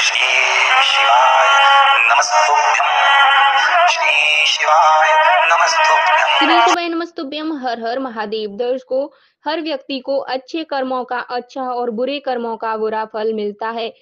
श्री शिवाय नमस्तुभ्यम श्री शिवाय नमस्तुभ्यम नमस्तुभ्यम हर हर महादेव दर्शकों हर व्यक्ति को अच्छे कर्मों का अच्छा और बुरे कर्मों का बुरा फल मिलता है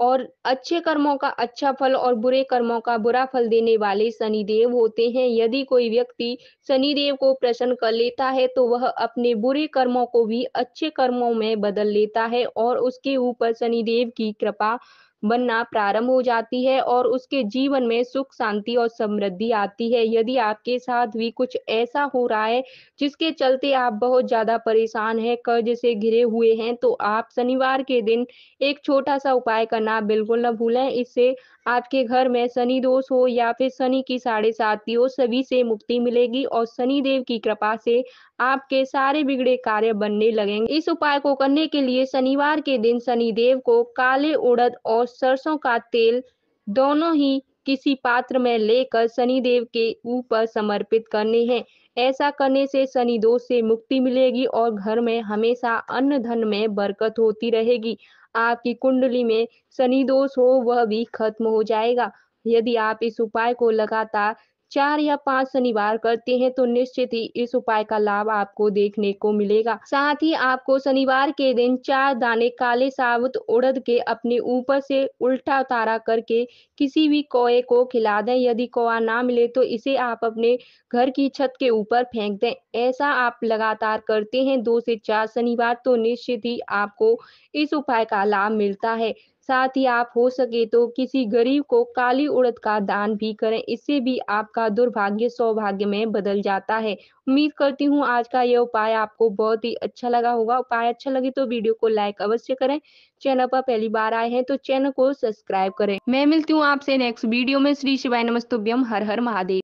और अच्छे कर्मों का अच्छा फल और बुरे कर्मों का बुरा फल देने वाले शनिदेव होते हैं यदि कोई व्यक्ति शनिदेव को प्रसन्न कर लेता है तो वह अपने बुरे कर्मों को भी अच्छे कर्मों में बदल लेता है और उसके ऊपर शनिदेव की कृपा बनना प्रारंभ हो जाती है और उसके जीवन में सुख शांति और समृद्धि आती है यदि आपके साथ भी कुछ ऐसा हो रहा है जिसके चलते आप बहुत ज्यादा परेशान है कर्ज से घिरे हुए हैं तो आप शनिवार के दिन एक छोटा सा उपाय करना बिल्कुल न भूलें इससे आपके घर में शनि दोष हो या फिर शनि की साढ़े साथी हो सभी से मुक्ति मिलेगी और शनि देव की कृपा से आपके सारे बिगड़े कार्य बनने लगेंगे इस उपाय को करने के लिए शनिवार के दिन शनि देव को काले उड़द और सरसों का तेल दोनों ही किसी पात्र में लेकर शनिदेव के ऊपर समर्पित करने हैं ऐसा करने से शनि दोष से मुक्ति मिलेगी और घर में हमेशा अन्न धन में बरकत होती रहेगी आपकी कुंडली में शनि दोष हो वह भी खत्म हो जाएगा यदि आप इस उपाय को लगातार चार या पांच शनिवार करते हैं तो निश्चित ही इस उपाय का लाभ आपको देखने को मिलेगा साथ ही आपको शनिवार के दिन चार दाने काले साबुत उड़द के अपने ऊपर से उल्टा उतारा करके किसी भी कोए को खिला दें यदि कोआ ना मिले तो इसे आप अपने घर की छत के ऊपर फेंक दें ऐसा आप लगातार करते हैं दो से चार शनिवार तो निश्चित ही आपको इस उपाय का लाभ मिलता है साथ ही आप हो सके तो किसी गरीब को काली उड़द का दान भी करें इससे भी आपका दुर्भाग्य सौभाग्य में बदल जाता है उम्मीद करती हूँ आज का यह उपाय आपको बहुत ही अच्छा लगा होगा उपाय अच्छा लगे तो वीडियो को लाइक अवश्य करें चैनल पर पहली बार आए हैं तो चैनल को सब्सक्राइब करें मैं मिलती हूँ आपसे नेक्स्ट वीडियो में श्री शिवाय नमस्तुभ्यम हर हर महादेव